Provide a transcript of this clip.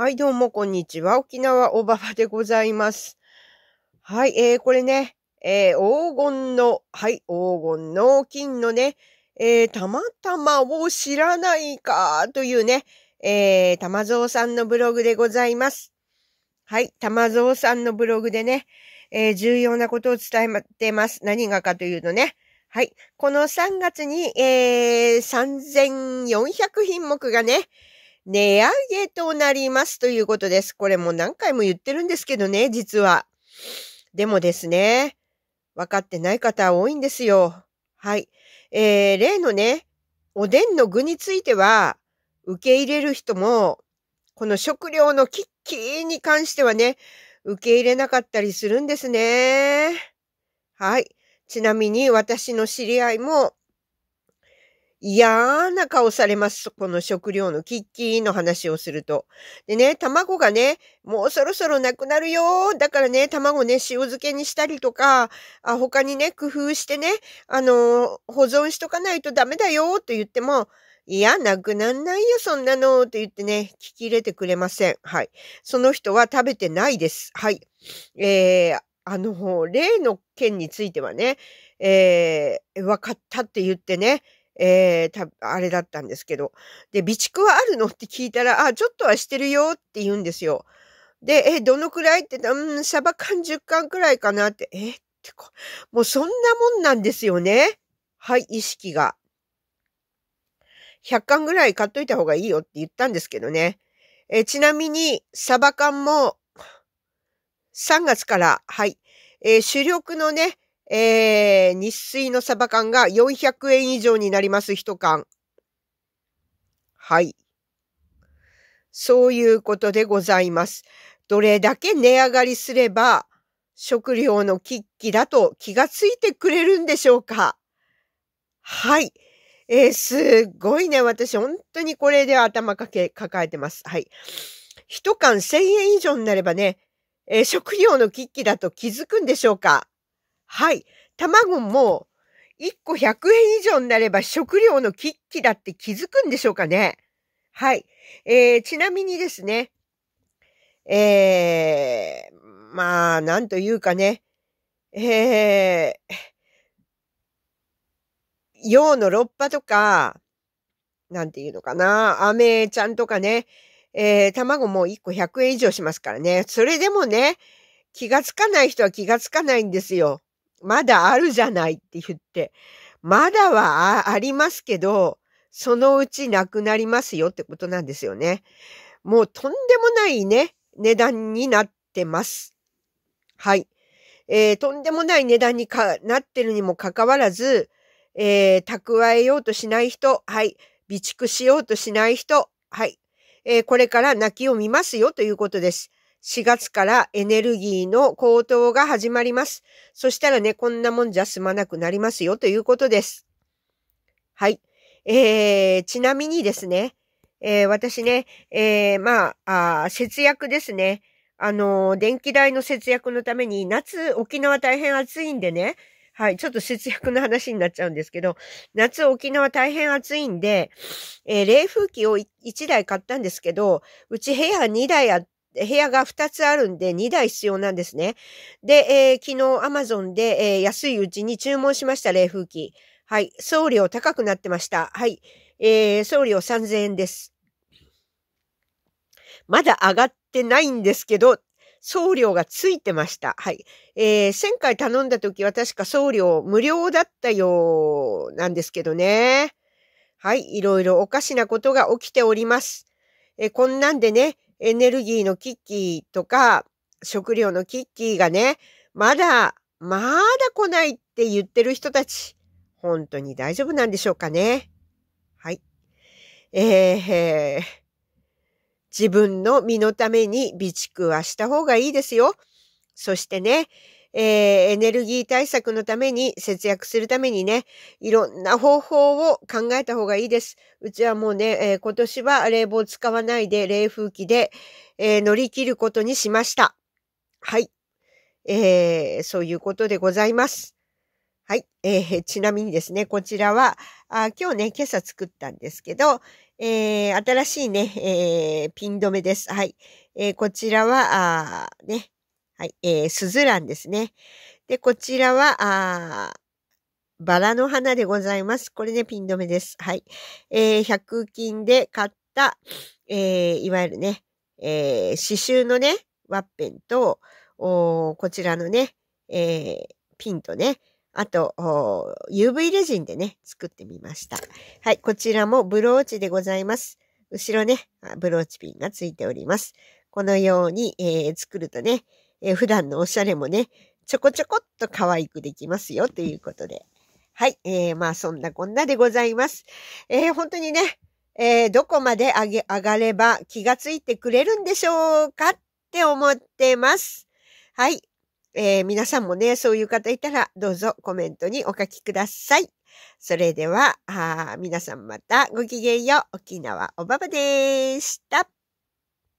はい、どうも、こんにちは。沖縄おばばでございます。はい、えー、これね、えー、黄金の、はい、黄金の金のね、えー、たまたまを知らないか、というね、えー、玉蔵さんのブログでございます。はい、玉蔵さんのブログでね、えー、重要なことを伝えてます。何がかというとね、はい、この3月に、えー、3400品目がね、値上げとなりますということです。これも何回も言ってるんですけどね、実は。でもですね、分かってない方多いんですよ。はい。えー、例のね、おでんの具については、受け入れる人も、この食料のキッキーに関してはね、受け入れなかったりするんですね。はい。ちなみに私の知り合いも、嫌な顔されます。この食料のキッキーの話をすると。でね、卵がね、もうそろそろなくなるよ。だからね、卵ね、塩漬けにしたりとか、あ他にね、工夫してね、あのー、保存しとかないとダメだよと言っても、いや、なくなんないよ、そんなの、と言ってね、聞き入れてくれません。はい。その人は食べてないです。はい。えー、あの、例の件についてはね、えー、分かったって言ってね、えー、た、あれだったんですけど。で、備蓄はあるのって聞いたら、あ、ちょっとはしてるよって言うんですよ。で、え、どのくらいって、うん、サバ缶10缶くらいかなって、えってこ、もうそんなもんなんですよね。はい、意識が。100缶ぐらい買っといた方がいいよって言ったんですけどね。えちなみに、サバ缶も、3月から、はい、えー、主力のね、えー、日水のサバ缶が400円以上になります、一缶。はい。そういうことでございます。どれだけ値上がりすれば食料の喫機だと気がついてくれるんでしょうかはい。えー、すごいね。私、本当にこれで頭かけ、抱えてます。はい。一缶1000円以上になればね、えー、食料の喫機だと気づくんでしょうかはい。卵も1個100円以上になれば食料の危機だって気づくんでしょうかね。はい。えー、ちなみにですね、えー、まあ、なんというかね、えー、洋の六波とか、なんていうのかな、アメちゃんとかね、えー、卵も1個100円以上しますからね。それでもね、気がつかない人は気がつかないんですよ。まだあるじゃないって言って、まだはありますけど、そのうちなくなりますよってことなんですよね。もうとんでもないね、値段になってます。はい。えー、とんでもない値段になってるにもかかわらず、えー、蓄えようとしない人、はい。備蓄しようとしない人、はい。えー、これから泣きを見ますよということです。4月からエネルギーの高騰が始まります。そしたらね、こんなもんじゃ済まなくなりますよということです。はい。えー、ちなみにですね、えー、私ね、えー、まあ節約ですね。あのー、電気代の節約のために、夏、沖縄大変暑いんでね、はい、ちょっと節約の話になっちゃうんですけど、夏沖縄大変暑いんで、えー、冷風機を1台買ったんですけど、うち部屋2台あっ部屋が2つあるんで2台必要なんですね。で、えー、昨日アマゾンで、えー、安いうちに注文しました、冷風機。はい。送料高くなってました。はい。えー、送料3000円です。まだ上がってないんですけど、送料がついてました。はい。えー、1000回頼んだ時は確か送料無料だったようなんですけどね。はい。いろいろおかしなことが起きております。えー、こんなんでね、エネルギーの危機とか、食料の危機がね、まだ、まだ来ないって言ってる人たち、本当に大丈夫なんでしょうかね。はい。えー、自分の身のために備蓄はした方がいいですよ。そしてね、えー、エネルギー対策のために節約するためにね、いろんな方法を考えた方がいいです。うちはもうね、えー、今年は冷房使わないで冷風機で、えー、乗り切ることにしました。はい。えー、そういうことでございます。はい。えー、ちなみにですね、こちらは、あ今日ね、今朝作ったんですけど、えー、新しいね、えー、ピン止めです。はい。えー、こちらは、あね、はい、えー、スズランですね。で、こちらは、あバラの花でございます。これね、ピン止めです。はい。えー、100均で買った、えー、いわゆるね、えー、刺繍のね、ワッペンと、おこちらのね、えー、ピンとね、あと、UV レジンでね、作ってみました。はい、こちらもブローチでございます。後ろね、ブローチピンがついております。このように、えー、作るとね、えー、普段のおしゃれもね、ちょこちょこっと可愛くできますよということで。はい。えー、まあそんなこんなでございます。えー、本当にね、えー、どこまで上げ、上がれば気がついてくれるんでしょうかって思ってます。はい。えー、皆さんもね、そういう方いたら、どうぞコメントにお書きください。それでは、皆さんまたごきげんよう。沖縄おばばでした。